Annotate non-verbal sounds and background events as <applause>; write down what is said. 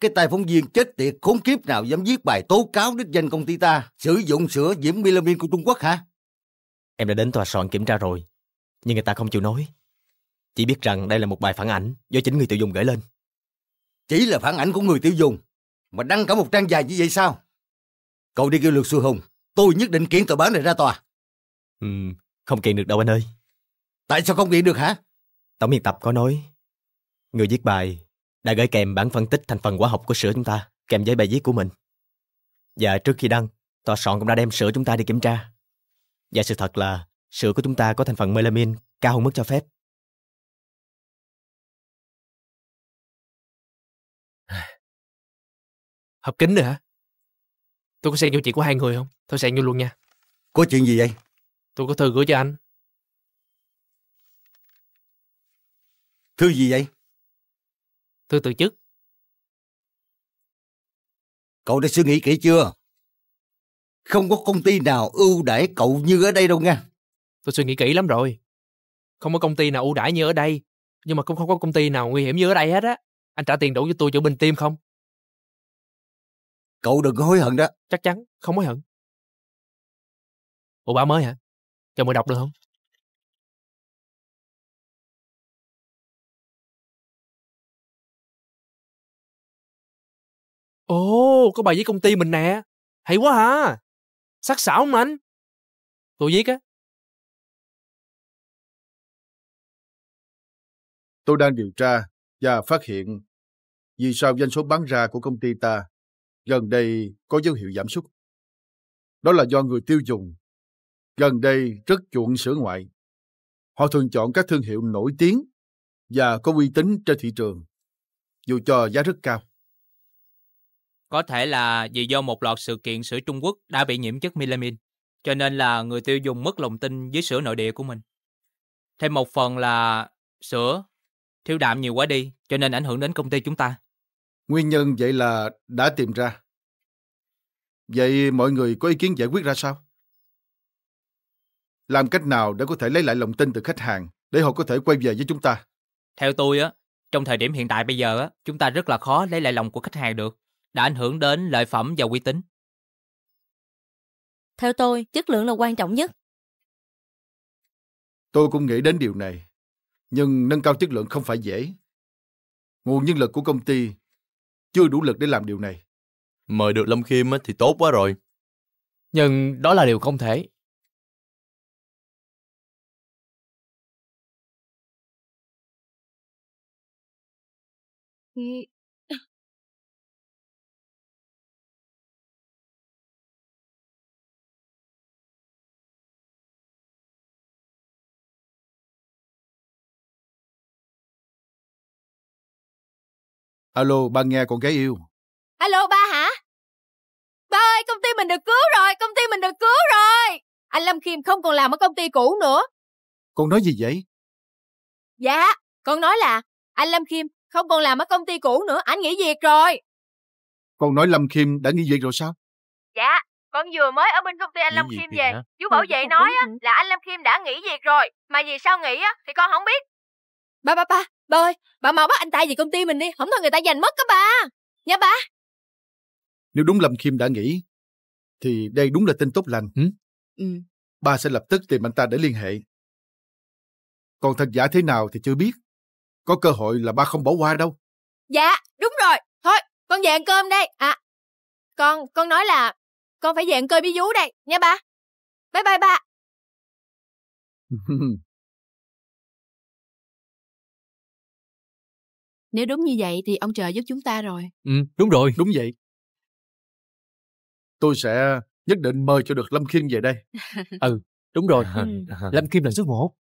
Cái tài phóng viên chết tiệt khốn kiếp nào dám viết bài tố cáo đích danh công ty ta sử dụng sữa nhiễm melamin của Trung Quốc hả? Em đã đến tòa soạn kiểm tra rồi, nhưng người ta không chịu nói. Chỉ biết rằng đây là một bài phản ảnh do chính người tiêu dùng gửi lên. Chỉ là phản ảnh của người tiêu dùng, mà đăng cả một trang dài như vậy sao? Cậu đi kêu luật sư Hùng, tôi nhất định kiện tờ báo này ra tòa. Ừ, không kiện được đâu anh ơi. Tại sao không kiện được hả? Tổng biên tập có nói, người viết bài đã gửi kèm bản phân tích thành phần hóa học của sữa chúng ta kèm với bài viết của mình. Và trước khi đăng, tòa soạn cũng đã đem sữa chúng ta đi kiểm tra. Và sự thật là sữa của chúng ta có thành phần melamin cao hơn mức cho phép. <sighs> Hợp kính nữa hả? Tôi có xem vô chuyện của hai người không? Tôi xem vô luôn nha. Có chuyện gì vậy? Tôi có thư gửi cho anh. Thư gì vậy? Thưa tự chức. Cậu đã suy nghĩ kỹ chưa? Không có công ty nào ưu đãi cậu như ở đây đâu nha. Tôi suy nghĩ kỹ lắm rồi. Không có công ty nào ưu đãi như ở đây, nhưng mà cũng không có công ty nào nguy hiểm như ở đây hết á. Anh trả tiền đủ cho tôi chữa bệnh tim không? Cậu đừng có hối hận đó. Chắc chắn, không hối hận. Ủa ba mới hả? Cho mời đọc được không? Ồ, có bài giấy công ty mình nè. Hay quá hả? Sắc sảo không anh? Tôi viết á. Tôi đang điều tra và phát hiện vì sao doanh số bán ra của công ty ta gần đây có dấu hiệu giảm sút. Đó là do người tiêu dùng gần đây rất chuộng sữa ngoại. Họ thường chọn các thương hiệu nổi tiếng và có uy tín trên thị trường, dù cho giá rất cao. Có thể là vì do một loạt sự kiện sữa Trung Quốc đã bị nhiễm chất melamine, cho nên là người tiêu dùng mất lòng tin với sữa nội địa của mình. Thêm một phần là sữa thiếu đạm nhiều quá đi, cho nên ảnh hưởng đến công ty chúng ta. Nguyên nhân vậy là đã tìm ra. Vậy mọi người có ý kiến giải quyết ra sao? Làm cách nào để có thể lấy lại lòng tin từ khách hàng để họ có thể quay về với chúng ta? Theo tôi á, trong thời điểm hiện tại bây giờ á, chúng ta rất là khó lấy lại lòng của khách hàng được đã ảnh hưởng đến lợi phẩm và uy tín. Theo tôi, chất lượng là quan trọng nhất. Tôi cũng nghĩ đến điều này, nhưng nâng cao chất lượng không phải dễ. Nguồn nhân lực của công ty chưa đủ lực để làm điều này. Mời được Lâm Khiêm thì tốt quá rồi. Nhưng đó là điều không thể. Alo, ba nghe con gái yêu. Alo ba hả? Ba ơi, công ty mình được cứu rồi, công ty mình được cứu rồi. Anh Lâm Khiêm không còn làm ở công ty cũ nữa. Con nói gì vậy? Dạ, con nói là anh Lâm Khiêm không còn làm ở công ty cũ nữa, anh nghỉ việc rồi. Con nói Lâm Khiêm đã nghỉ việc rồi sao? Dạ, con vừa mới ở bên công ty anh nghỉ Lâm Khiêm về. Hả? Chú Bảo vệ nói á, là anh Lâm Khiêm đã nghỉ việc rồi. Mà vì sao nghỉ á, thì con không biết. Ba ba ba, Ba ơi, bà mau bắt anh ta về công ty mình đi, không thôi người ta giành mất các bà. Nha ba. Nếu đúng Lâm Kim đã nghĩ, thì đây đúng là tin tốt lành. Ừ. ừ. Ba sẽ lập tức tìm anh ta để liên hệ. Còn thật giả thế nào thì chưa biết. Có cơ hội là ba không bỏ qua đâu. Dạ, đúng rồi. Thôi, con về ăn cơm đây. À, con, con nói là con phải về ăn cơm với vú đây, nha ba. Bye bye ba. <laughs> Nếu đúng như vậy thì ông trời giúp chúng ta rồi. Ừ, đúng rồi. Đúng vậy. Tôi sẽ nhất định mời cho được Lâm Khiêm về đây. ừ, đúng rồi. <laughs> Ừ. Lâm Kim là số một.